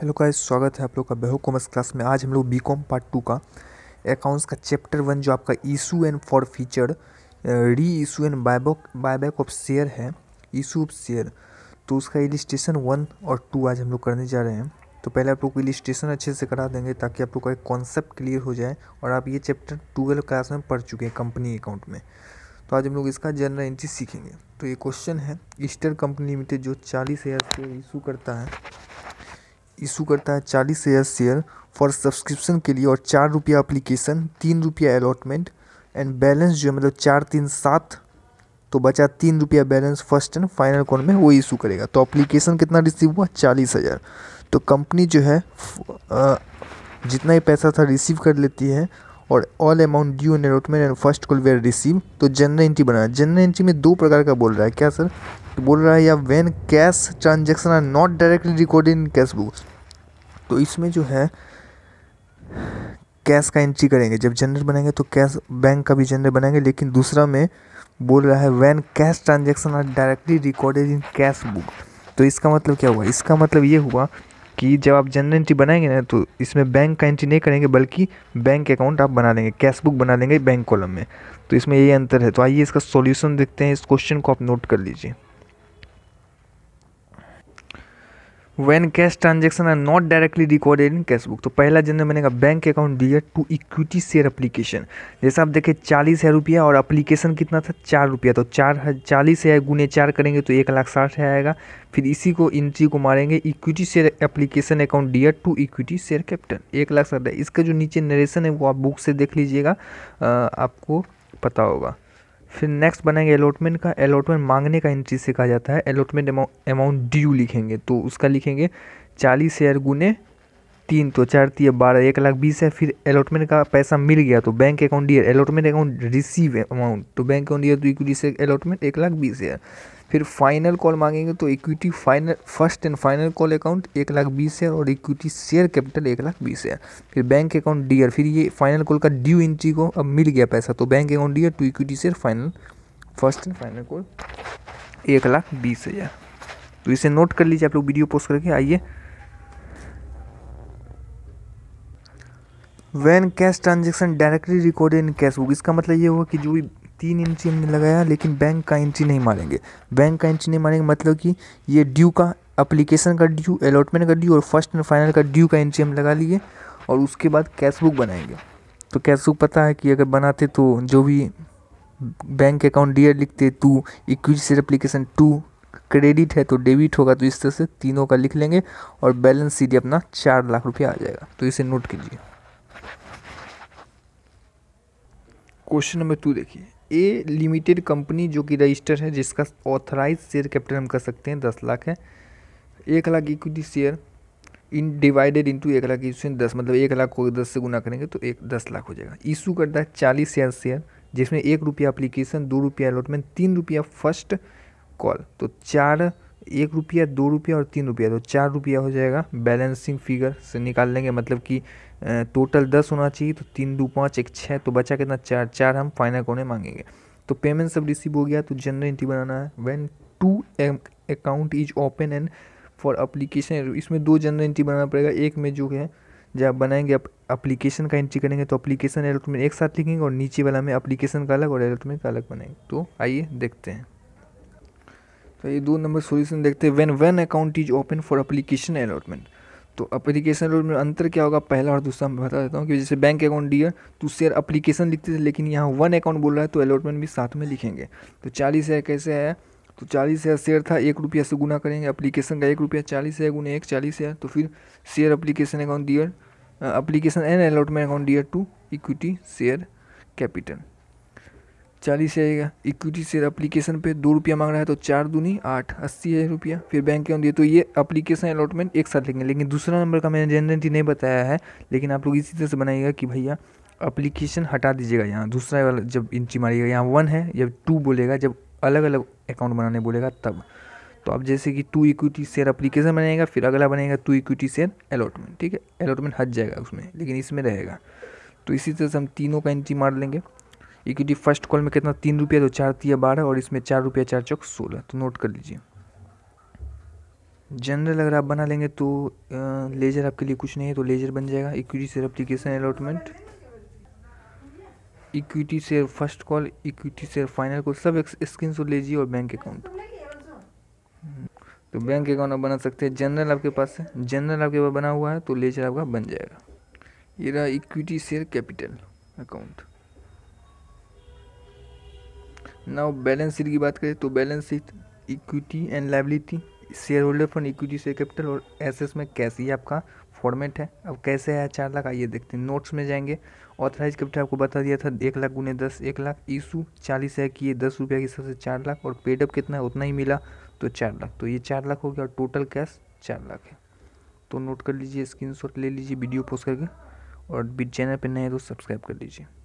hello का स्वागत है आप लोग का बेहो कॉमर्स क्लास में आज हम लोग बी कॉम पार्ट टू का अकाउंट्स का चैप्टर वन जो आपका issue and forfeiture reissue and buyback buyback of share है इशू ऑफ शेयर तो उसका इलिस्ट्रेशन वन और टू आज हम लोग करने जा रहे हैं तो पहले आप लोग को इलिस्ट्रेशन अच्छे से करा देंगे ताकि आप लोग का एक कॉन्सेप्ट क्लियर हो जाए और आप ये चैप्टर ट्वेल्व क्लास में पढ़ चुके हैं कंपनी अकाउंट में तो आज हम लोग इसका जनरल एंट्री सीखेंगे तो ये क्वेश्चन है ईस्टर कंपनी लिमिटेड जो चालीस हज़ार शेयर इशू करता है इशू करता है चालीस हज़ार शेयर फॉर सब्सक्रिप्शन के लिए और चार रुपया अप्लीकेशन तीन रुपया अलॉटमेंट एंड बैलेंस जो है मतलब चार तीन सात तो बचा तीन रुपया balance first and final call में वो इशू करेगा तो अप्लीकेशन कितना रिसीव हुआ चालीस हज़ार तो कंपनी जो है जितना ही पैसा था रिसीव कर लेती है और all amount due on allotment and first call were receive तो जनरल एंट्री बनाया जनरल एंट्री में दो प्रकार का बोल रहा है क्या सर तो बोल रहा है या when cash transaction are not directly recorded in cash book तो इसमें जो है कैश का एंट्री करेंगे जब जनरल बनाएंगे तो कैश बैंक का भी जनरल बनाएंगे लेकिन दूसरा में बोल रहा है when cash transaction are directly recorded in cash book तो इसका मतलब क्या हुआ इसका मतलब ये हुआ कि जब आप जनरल एंट्री बनाएंगे ना तो इसमें बैंक का एंट्री नहीं करेंगे बल्कि बैंक अकाउंट आप बना लेंगे कैश बुक बना लेंगे बैंक कॉलम में तो इसमें यही अंतर है तो आइए इसका सॉल्यूशन देखते हैं इस क्वेश्चन को आप नोट कर लीजिए when cash transaction are not directly recorded in cash book तो पहला जनरल कहा bank account dear to equity share application जैसे आप देखें चालीस है रुपया और अप्लीकेशन कितना था चार रुपया तो चार चालीस है गुने चार करेंगे तो एक लाख साठ है आएगा फिर इसी को इंट्री को मारेंगे equity share application account dear to equity share capital एक लाख साठ है इसका जो नीचे नरेशन है वो आप बुक से देख लीजिएगा आपको पता होगा फिर नेक्स्ट बनाएंगे अलॉटमेंट का अलॉटमेंट मांगने का चीज़ से कहा जाता है अलॉटमेंट अमाउंट ड्यू लिखेंगे तो उसका लिखेंगे चालीस शेयर गुने तीन तो चार तीय बारह एक लाख बीस है फिर अलॉटमेंट का पैसा मिल गया तो bank account dear allotment account receive amount तो बैंक अकाउंट ईयर तो इक्विटी से अलॉटमेंट एक लाख बीस है फिर फाइनल कॉल मांगेंगे तो equity final first and final call account एक लाख बीस है और इक्विटी शेयर कैपिटल एक लाख बीस है फिर बैंक अकाउंट डीयर फिर ये फाइनल कॉल का ड्यू एंट्री को अब मिल गया पैसा तो bank account dear to equity share final first and final call एक लाख बीस हज़ार तो इसे नोट कर लीजिए आप लोग वीडियो पोस्ट करके आइए when cash transaction directly recorded in cash book इसका मतलब ये हुआ कि जो भी तीन इंची हमने लगाया लेकिन बैंक का इंची नहीं मारेंगे बैंक का इंची नहीं मारेंगे मतलब कि ये ड्यू का अप्लीकेशन का ड्यू अलॉटमेंट का ड्यू और फर्स्ट एंड फाइनल का ड्यू का इंची हम लगा लिए और उसके बाद कैश बुक बनाएंगे तो कैश बुक पता है कि अगर बनाते तो जो भी बैंक अकाउंट डियर लिखते to equity set application to credit है तो डेबिट होगा तो इस तरह से तीनों का लिख लेंगे और बैलेंस सीधे अपना चार लाख रुपया आ जाएगा तो इसे नोट कीजिए क्वेश्चन नंबर टू देखिए ए लिमिटेड कंपनी जो कि रजिस्टर है जिसका ऑथराइज शेयर कैपिटल हम कर सकते हैं दस लाख है एक lakh equity share in divided into एक लाख इशू दस मतलब एक लाख को दस से गुना करेंगे तो एक दस लाख हो जाएगा इशू करता है चालीस हज़ार शेयर जिसमें एक रुपया अप्लीकेशन दो रुपया अलॉटमेंट तीन रुपया फर्स्ट कॉल तो चार एक रुपया दो रुपया और तीन रुपया तो चार रुपया हो जाएगा बैलेंसिंग फिगर से निकाल लेंगे मतलब कि टोटल दस होना चाहिए तो तीन दो पाँच एक छः तो बचा कितना चार चार हम फाइनल कोने मांगेंगे तो पेमेंट सब रिसीव हो गया तो जनरल एंट्री बनाना है when to account is open and for application इसमें दो जनरल एंट्री बनाना पड़ेगा एक में जो है जब आप बनाएंगे आप अप्लीकेशन का एंट्री करेंगे तो अप्लीकेशन एलोटमेंट एक साथ लिखेंगे और नीचे वाला में अप्लीकेशन का अलग और एलोटमेंट का अलग बनाएंगे तो आइए देखते हैं तो ये दो नंबर सोल्यूशन देखते हैं when when account is open for application allotment तो अप्लीकेशन अलॉटमेंट अंतर क्या होगा पहला और दूसरा मैं बता देता हूँ कि जैसे बैंक अकाउंट डियर तो उससे अप्लीकेशन लिखते थे लेकिन यहाँ वन अकाउंट बोल रहा है तो अलॉटमेंट भी साथ में लिखेंगे तो चालीस हज़ार कैसे आया तो चालीस हज़ार शेयर था एक रुपया से गुना करेंगे अप्लीकेशन का एक रुपया चालीस हज़ार गुना एक चालीस हज़ार तो फिर share application account dear application and allotment account dear to equity share capital चालीस आएगा इक्विटी शेयर अप्लीकेशन पे दो रुपया मांग रहा है तो चार दूनी आठ अस्सी है रुपया फिर बैंक के दिए तो ये अप्लीकेशन अलॉटमेंट एक साथ लेंगे लेकिन दूसरा नंबर का मैंने जनरली नहीं बताया है लेकिन आप लोग इसी तरह से बनाइएगा कि भैया अप्लीकेशन हटा दीजिएगा यहाँ दूसरा वाला जब इंची मारिएगा यहाँ वन है जब टू बोलेगा जब अलग अलग अकाउंट बनाने बोलेगा तब तो आप जैसे कि टू इक्विटी शेयर अप्लीकेशन बनाएगा फिर अगला बनाएगा टू इक्विटी शेयर अलॉटमेंट ठीक है अलॉटमेंट हट जाएगा उसमें लेकिन इसमें रहेगा तो इसी तरह से हम तीनों का एंट्री मार लेंगे इक्विटी फर्स्ट कॉल में कितना तीन रुपया तो चार तीया बारह और इसमें चार रुपया चार चौक सोलह तो नोट कर लीजिए जनरल अगर आप बना लेंगे तो लेजर आपके लिए कुछ नहीं है तो लेजर बन जाएगा equity share application allotment equity share first call equity share final call सब स्क्रीन शॉट लीजिए और बैंक अकाउंट तो बैंक अकाउंट आप बना सकते हैं जनरल आपके पास है जनरल आपके पास बना हुआ है तो लेजर आपका बन जाएगा ये रहा equity share capital account now balance sheet की बात करें तो balance sheet equity and liability shareholder fund equity share capital और एसेस में कैश है आपका फॉर्मेट है अब कैसे है चार लाख आइए देखते हैं नोट्स में जाएंगे ऑथराइज कैपिटल आपको बता दिया था एक लाख गुने दस एक लाख इशू चालीस है कि ये दस रुपये के हिसाब से चार लाख और पेडअप कितना है उतना ही मिला तो चार लाख तो ये चार लाख हो गया और टोटल कैश चार लाख है तो नोट कर लीजिए शॉट ले लीजिए वीडियो पोस्ट करके और चैनल पर नए तो सब्सक्राइब कर लीजिए